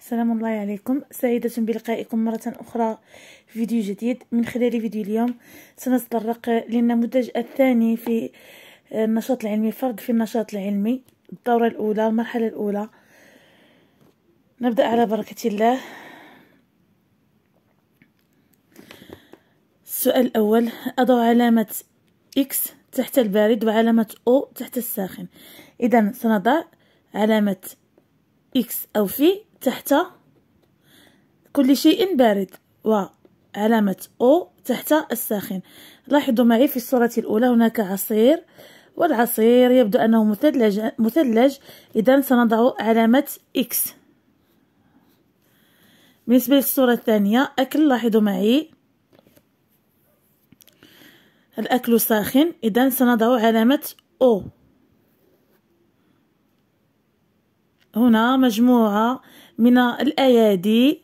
السلام الله عليكم سعيدة بلقائكم مرة أخرى في فيديو جديد من خلال فيديو اليوم سنتطرق للنموذج الثاني في آه، النشاط العلمي فرد في النشاط العلمي الدورة الأولى المرحلة الأولى نبدأ على بركة الله السؤال الأول أضع علامة X تحت البارد وعلامة O تحت الساخن إذا سنضع علامة X أو في تحت كل شيء بارد وعلامة أو تحت الساخن لاحظوا معي في الصورة الأولى هناك عصير والعصير يبدو أنه مثلج, مثلج إذا سنضع علامة إكس بالنسبة للصورة الثانية أكل لاحظوا معي الأكل ساخن إذا سنضع علامة أو هنا مجموعة من الأيادي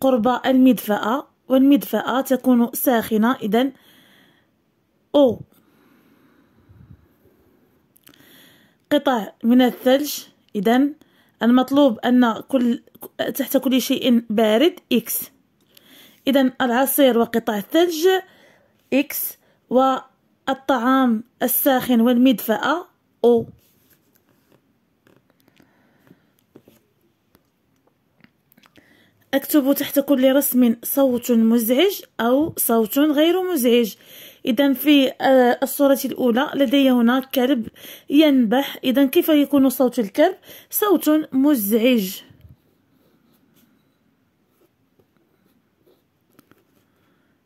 قرب المدفأة والمدفأة تكون ساخنة إذا أو قطع من الثلج إذا المطلوب أن كل تحت كل شيء بارد إكس إذا العصير وقطع الثلج إكس والطعام الساخن والمدفأة أو أكتب تحت كل رسم صوت مزعج أو صوت غير مزعج إذا في آه، الصورة الأولى لدي هنا كلب ينبح إذا كيف يكون صوت الكلب صوت مزعج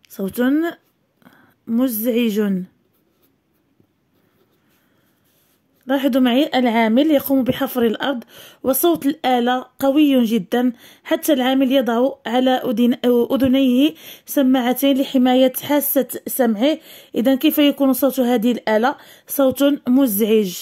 صوت مزعج لاحظوا معي العامل يقوم بحفر الأرض وصوت الآلة قوي جدا حتى العامل يضع على أذنيه سماعتين لحماية حاسة سمعه إذا كيف يكون صوت هذه الآلة صوت مزعج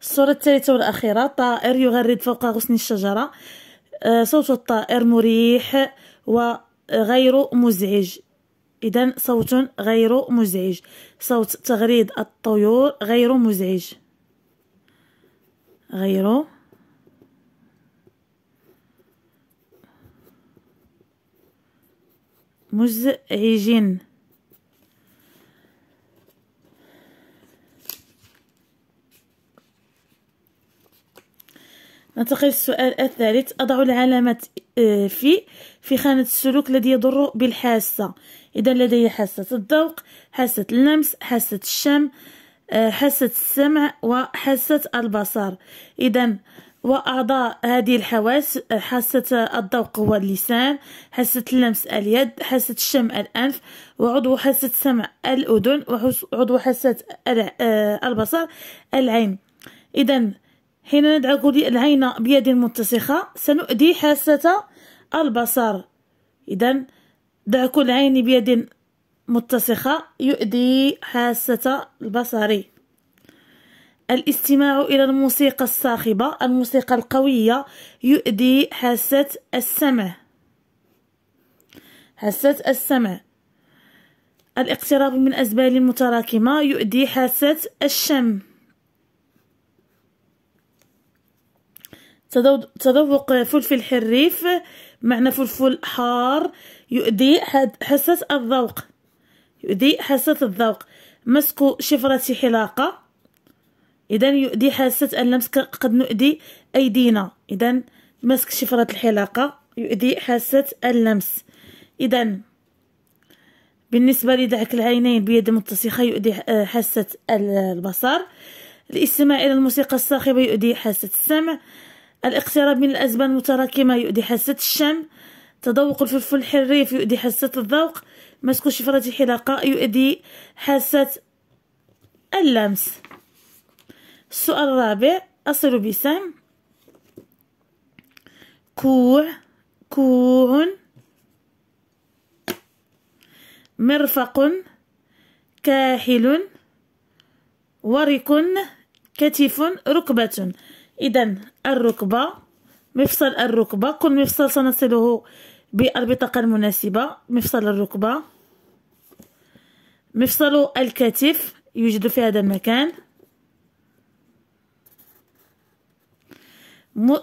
الصورة الثالثة والأخيرة طائر يغرد فوق غصن الشجرة آه، صوت الطائر مريح وغير آه، مزعج إذا صوت غير مزعج صوت تغريد الطيور غير مزعج غير مزعج ننتقل للسؤال الثالث أضع العلامة آه، في في خانة السلوك الذي يضر بالحاسة إذا لدي حاسة الذوق حاسة اللمس حاسة الشم آه، حاسة السمع وحاسة البصر إذا وأعضاء هذه الحواس آه، حاسة الذوق هو اللسان حاسة اللمس اليد حاسة الشم الأنف وعضو حاسة السمع الأذن وعضو حاسة البصر العين إذا حين ندعك العين بيد متسخة سنؤذي حاسة البصر إذا كل العين بيد متسخة يؤذي حاسة البصر الاستماع إلى الموسيقى الصاخبة الموسيقى القوية يؤذي حاسة السمع حاسة السمع الاقتراب من أزبال متراكمة يؤدي حاسة الشم تذوق فلفل حريف معنى فلفل حار يؤدي حساس الذوق يؤدي حساس الذوق مسك شفرة حلاقة إذا يؤدي حاسة اللمس قد نؤدي أيدينا إذا مسك شفرة الحلاقة يؤدي حاسة اللمس إذا بالنسبة لدعك العينين بيد متسخة يؤدي حاسة البصر الاستماع إلى الموسيقى الصاخبة يؤدي حاسة السمع الاقتراب من الأزمان المتراكمة يؤدي حاسة الشم تذوق الفلفل الحريف يؤدي حاسة الذوق مسك شفرة الحلاقه يؤدي حاسة اللمس السؤال الرابع أصل بسام كوع كوع مرفق كاحل ورك كتف ركبة إذا الركبة مفصل الركبة كل مفصل سنصله بالبطاقة المناسبة مفصل الركبة مفصل الكتف يوجد في هذا المكان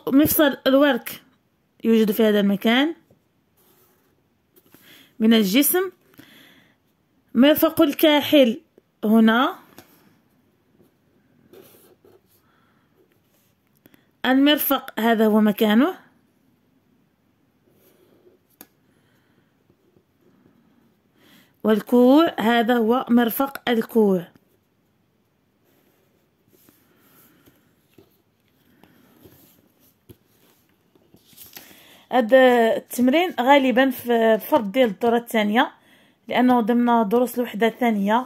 مفصل الورك يوجد في هذا المكان من الجسم مرفق الكاحل هنا المرفق هذا هو مكانه والكوع هذا هو مرفق الكوع هذا التمرين غالبا في فرد ديال الدورة الثانية لأنه ضمن دروس الوحدة الثانية